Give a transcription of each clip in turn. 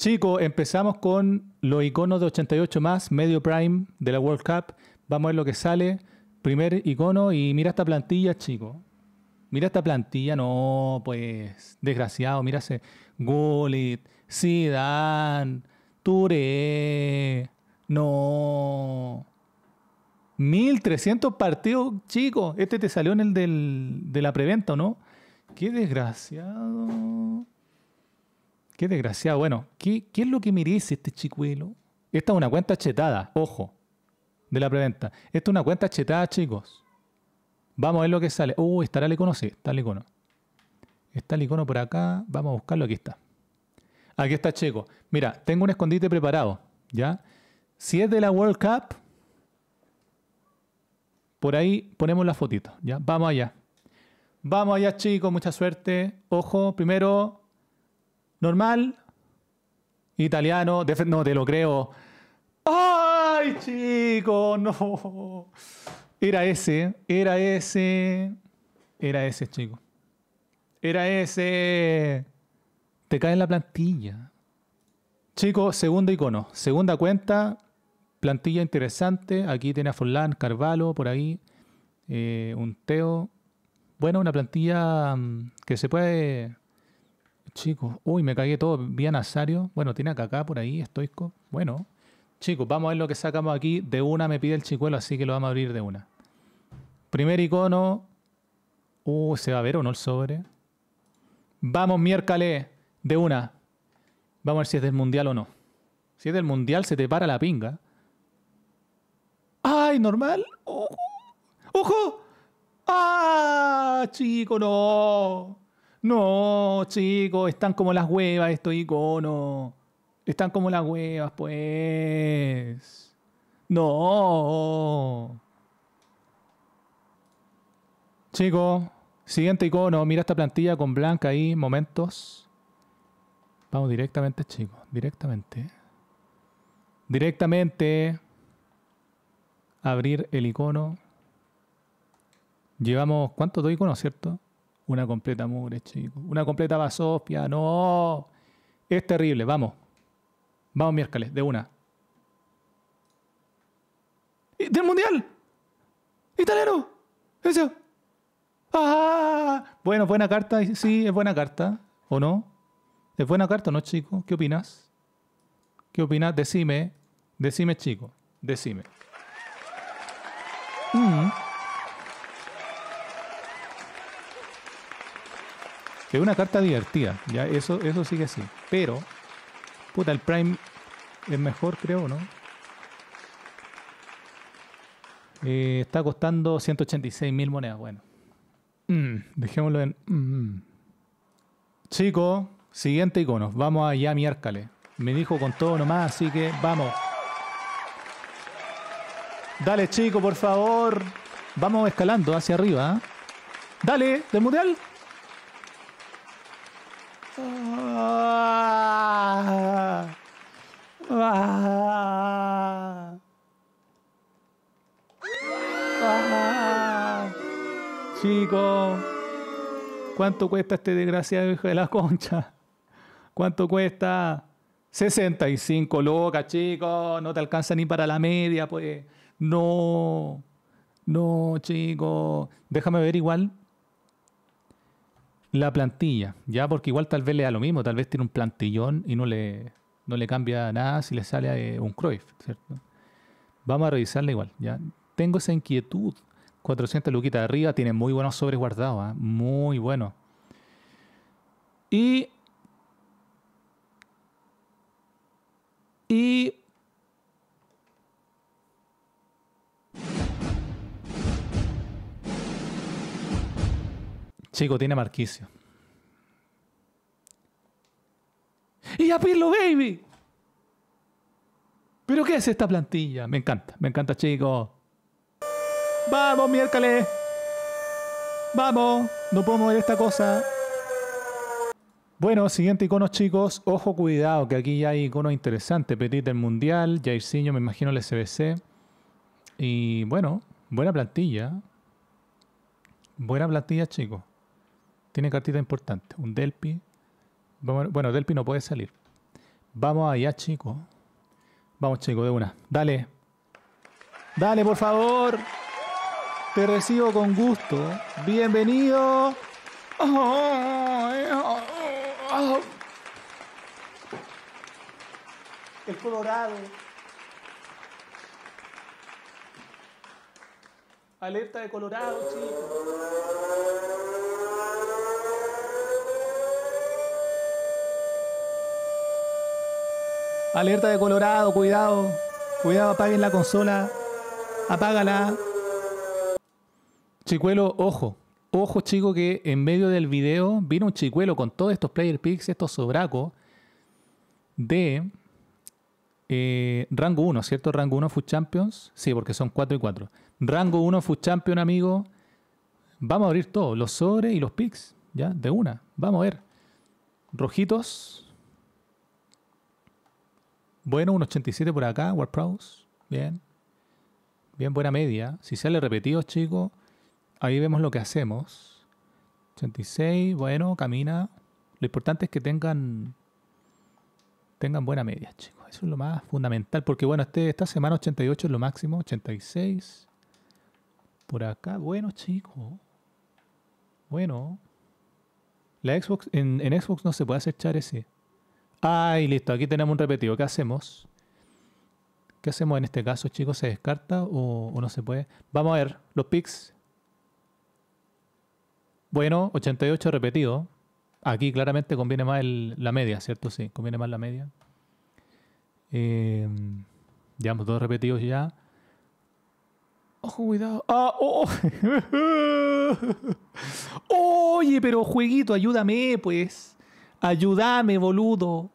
Chicos, empezamos con los iconos de 88 más, medio prime de la World Cup. Vamos a ver lo que sale. Primer icono y mira esta plantilla, chicos. Mira esta plantilla, no, pues, desgraciado. Mira ese Gullit, Zidane, Touré, no. 1300 partidos, chicos. Este te salió en el de la preventa, ¿no? Qué desgraciado. Qué desgraciado. Bueno, ¿qué, es lo que merece este chicuelo? Esta es una cuenta chetada, ojo, de la preventa. Esta es una cuenta chetada, chicos. Vamos a ver lo que sale. Uh, ¿estará el icono? Sí, está el icono. Está el icono por acá. Vamos a buscarlo. Aquí está. Aquí está, chicos. Mira, tengo un escondite preparado. ¿Ya? Si es de la World Cup, por ahí ponemos la fotito. ¿Ya? Vamos allá. Vamos allá, chicos. Mucha suerte. Ojo, primero normal, italiano, no te lo creo. ¡Ay, chico! No. Era ese, era ese. Era ese, chico. Era ese. Te cae en la plantilla. Chico, segundo icono. Segunda cuenta. Plantilla interesante. Aquí tiene a Forlán, Carvalho, por ahí. Eh, un Teo. Bueno, una plantilla mm, que se puede Chicos, uy, me cagué todo. Vía Nazario. Bueno, tiene a Kaká por ahí, estoico. Bueno, chicos, vamos a ver lo que sacamos aquí. De una me pide el chicuelo, así que lo vamos a abrir de una. Primer icono. Uh, ¿se va a ver o no el sobre? Vamos, miércoles. De una. Vamos a ver si es del mundial o no. Si es del mundial, se te para la pinga. ¡Ay, normal! ¡Ojo! ¡Ojo! ¡Ah, chico, no! No, chicos, están como las huevas estos iconos. Están como las huevas, pues. No. Chicos, siguiente icono. Mira esta plantilla con blanca ahí, momentos. Vamos directamente, chicos. Directamente. Directamente. Abrir el icono. Llevamos, ¿cuántos dos iconos, cierto? Una completa mugre, chico. Una completa vasopía, No. Es terrible. Vamos. Vamos miércoles, de una. ¡Del mundial! ¡Italiano! ¡Eso! ¡Ah! Bueno, buena carta. Sí, es buena carta. ¿O no? ¿Es buena carta o no, chico? ¿Qué opinas? ¿Qué opinas? Decime. Decime, chico. Decime. Mm. Que es una carta divertida, ya eso, eso sí que Pero, puta, el Prime es mejor, creo, ¿no? Eh, está costando 186 mil monedas, bueno. Mm, dejémoslo en... Mm. Chico, siguiente icono. Vamos allá miércoles. Me dijo con todo nomás, así que vamos. Dale, chico, por favor. Vamos escalando hacia arriba. ¿ah? Dale, del mundial. Chico, ¿cuánto cuesta este desgraciado hijo de la concha? ¿Cuánto cuesta? 65 locas, chicos. No te alcanza ni para la media, pues. No. No, chicos. Déjame ver igual la plantilla, ya porque igual tal vez le da lo mismo, tal vez tiene un plantillón y no le, no le cambia nada si le sale eh, un Cruyff, ¿cierto? Vamos a revisarla igual, ya. Tengo esa inquietud. 400 luquitas de arriba, tiene muy buenos sobres guardados, ¿ah? muy buenos. Y Chico, tiene Marquicio. ¡Y a Pirlo Baby! ¿Pero qué es esta plantilla? Me encanta, me encanta, chicos. ¡Vamos, miércoles! ¡Vamos! No puedo mover esta cosa. Bueno, siguiente icono, chicos. Ojo, cuidado, que aquí ya hay iconos interesantes. Petit del Mundial, Jairzinho, me imagino, el SBC. Y bueno, buena plantilla. Buena plantilla, chicos. Tiene cartita importante. Un Delpi. bueno, Delpi no puede salir. Vamos allá, chicos. Vamos, chicos, de una. Dale. Dale, por favor. Te recibo con gusto. Bienvenido. El Colorado. Alerta de Colorado, chicos. Alerta de Colorado, cuidado. Cuidado, apaguen la consola. Apágala. Chicuelo, ojo. Ojo, chico, que en medio del video vino un chicuelo con todos estos player picks, estos sobracos de eh, rango 1, ¿cierto? Rango 1 Food Champions. Sí, porque son 4 y 4. Rango 1 Food Champion, amigo. Vamos a abrir todo, los sobres y los picks, ¿ya? De una. Vamos a ver. Rojitos, bueno, un 87 por acá, WordPress. Bien. Bien, buena media. Si sale repetido, chicos, ahí vemos lo que hacemos. 86, bueno, camina. Lo importante es que tengan tengan buena media, chicos. Eso es lo más fundamental. Porque bueno, este, esta semana 88 es lo máximo, 86. Por acá, bueno, chicos. Bueno. La Xbox, en, Xbox no se puede hacer char ese. Ay, listo, aquí tenemos un repetido. ¿Qué hacemos? ¿Qué hacemos en este caso, chicos? ¿Se descarta o, no se puede? Vamos a ver los picks. Bueno, 88 repetido. Aquí claramente conviene más la media, ¿cierto? Sí, conviene más la media. Eh, llevamos dos repetidos ya. Ojo, cuidado. Ah, oh, oh. Oye, pero jueguito, ayúdame, pues. Ayúdame, boludo.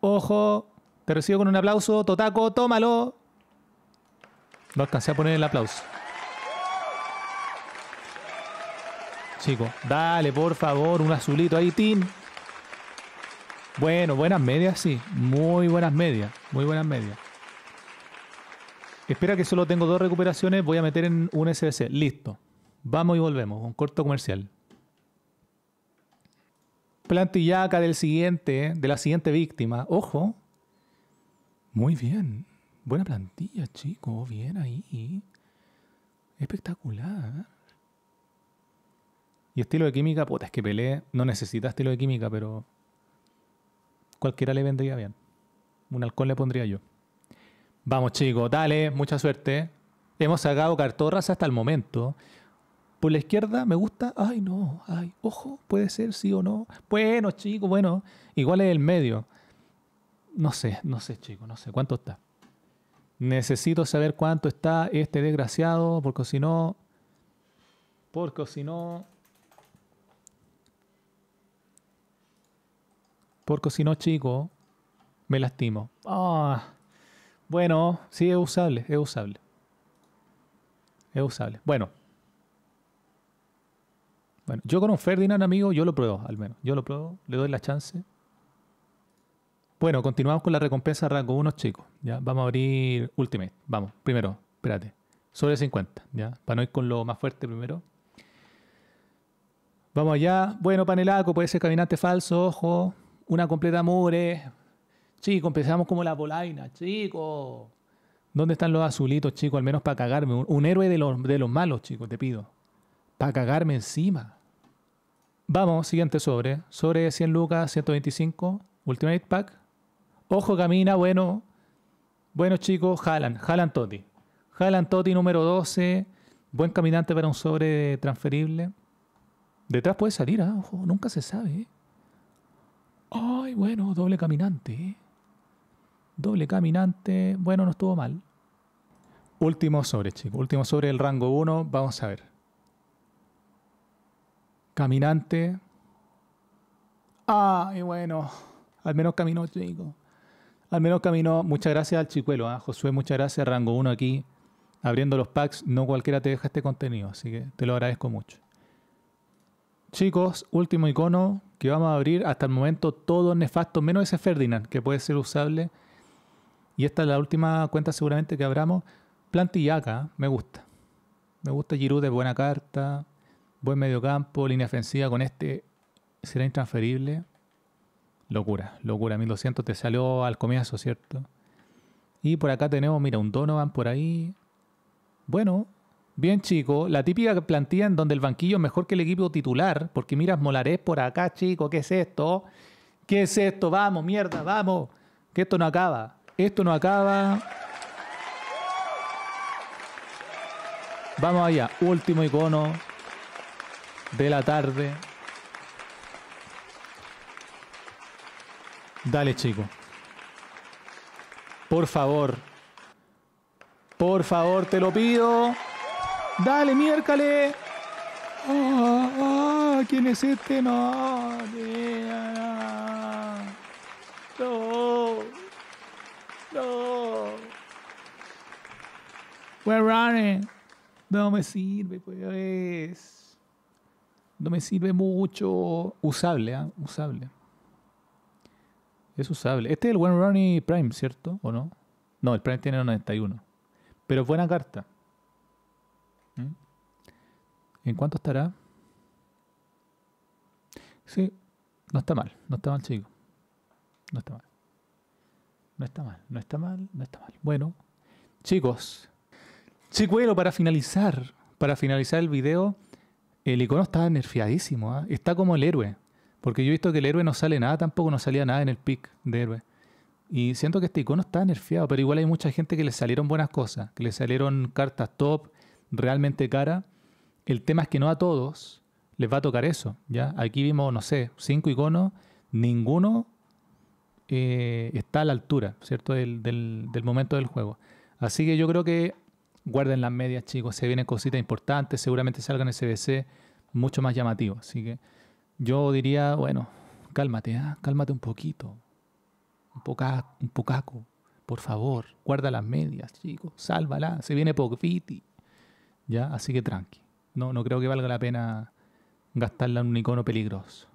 Ojo. Te recibo con un aplauso. Totaco, tómalo. No alcancé a poner el aplauso. Chico, dale, por favor, un azulito ahí, Tim. Bueno, buenas medias, sí. Muy buenas medias. Muy buenas medias. Espera que solo tengo dos recuperaciones. Voy a meter en un SBC. Listo. Vamos y volvemos. Un corto comercial plantillaca del siguiente, de la siguiente víctima. Ojo. Muy bien. Buena plantilla, chico. Bien ahí. Espectacular. Y estilo de química, puta, es que Pelé no necesita estilo de química, pero cualquiera le vendría bien. Un halcón le pondría yo. Vamos, chicos, dale, mucha suerte. Hemos sacado cartorras hasta el momento. Por la izquierda me gusta, ay no, ay, ojo, puede ser sí o no. Bueno, chico, bueno, igual es el medio. No sé, no sé, chico, no sé cuánto está. Necesito saber cuánto está este desgraciado, porque si no, porque si no, porque si no, chico, me lastimo. Ah, bueno, sí es usable, es usable. Es usable. Bueno yo con un Ferdinand, amigo, yo lo pruebo, al menos. Yo lo pruebo, le doy la chance. Bueno, continuamos con la recompensa rango 1, chicos. ¿ya? Vamos a abrir Ultimate. Vamos, primero, espérate. Sobre 50, ¿ya? Para no ir con lo más fuerte primero. Vamos allá. Bueno, panelaco, puede ser caminante falso, ojo. Una completa mure. Chicos, empezamos como la bolaina chicos. ¿Dónde están los azulitos, chicos? Al menos para cagarme. Un, héroe de los, de los malos, chicos, te pido. Para cagarme encima. Vamos, siguiente sobre. Sobre 100 lucas, 125. Ultimate Pack. Ojo, camina, bueno. Bueno, chicos, Jalan, Jalan Totti. Jalan Totti número 12. Buen caminante para un sobre transferible. Detrás puede salir, ¿ah? ojo, nunca se sabe. ¿eh? Ay, bueno, doble caminante. ¿eh? Doble caminante. Bueno, no estuvo mal. Último sobre, chicos. Último sobre el rango 1. Vamos a ver. Caminante. Ah, y bueno, al menos caminó, chicos... Al menos caminó. Muchas gracias al chicuelo, a ¿ah? Josué, muchas gracias. Rango 1 aquí, abriendo los packs. No cualquiera te deja este contenido, así que te lo agradezco mucho. Chicos, último icono que vamos a abrir. Hasta el momento todo nefasto, menos ese Ferdinand, que puede ser usable. Y esta es la última cuenta seguramente que abramos. Plantillaca, ¿ah? me gusta. Me gusta Giroud, de buena carta. Buen mediocampo, línea ofensiva con este será intransferible. Locura, locura. 1200 te salió al comienzo, ¿cierto? Y por acá tenemos, mira, un Donovan por ahí. Bueno, bien chico. La típica plantilla en donde el banquillo es mejor que el equipo titular. Porque miras Molares por acá, chico. ¿Qué es esto? ¿Qué es esto? Vamos, mierda, vamos. Que esto no acaba. Esto no acaba. Vamos allá. Último icono de la tarde. Dale, chico. Por favor. Por favor, te lo pido. Dale, miércale. Ah, ah, ¿Quién es este? No. No. No. We're running. No me sirve, pues no me sirve mucho. Usable, ¿ah? Usable. Es usable. Este es el One Running Prime, ¿cierto? ¿O no? No, el Prime tiene 91. Pero es buena carta. ¿Mm? ¿En cuánto estará? Sí, no está mal, no está mal, chico. No está mal. No está mal, no está mal, no está mal. Bueno, chicos. Chicuelo, para finalizar, para finalizar el video, el icono está nerfiadísimo. ¿ah? está como el héroe. Porque yo he visto que el héroe no sale nada, tampoco no salía nada en el pick de héroe. Y siento que este icono está nerfiado. pero igual hay mucha gente que le salieron buenas cosas, que le salieron cartas top, realmente cara. El tema es que no a todos les va a tocar eso, ¿ya? Aquí vimos, no sé, cinco iconos, ninguno eh, está a la altura, ¿cierto? del momento del juego. Así que yo creo que guarden las medias, chicos, se vienen cositas importantes, seguramente salgan SBC mucho más llamativo. Así que yo diría, bueno, cálmate, ah, cálmate un poquito, un, poca, un pocaco, por favor, guarda las medias, chicos, sálvala, se viene Pogfiti. ¿Ya? Así que tranqui. No, no creo que valga la pena gastarla en un icono peligroso.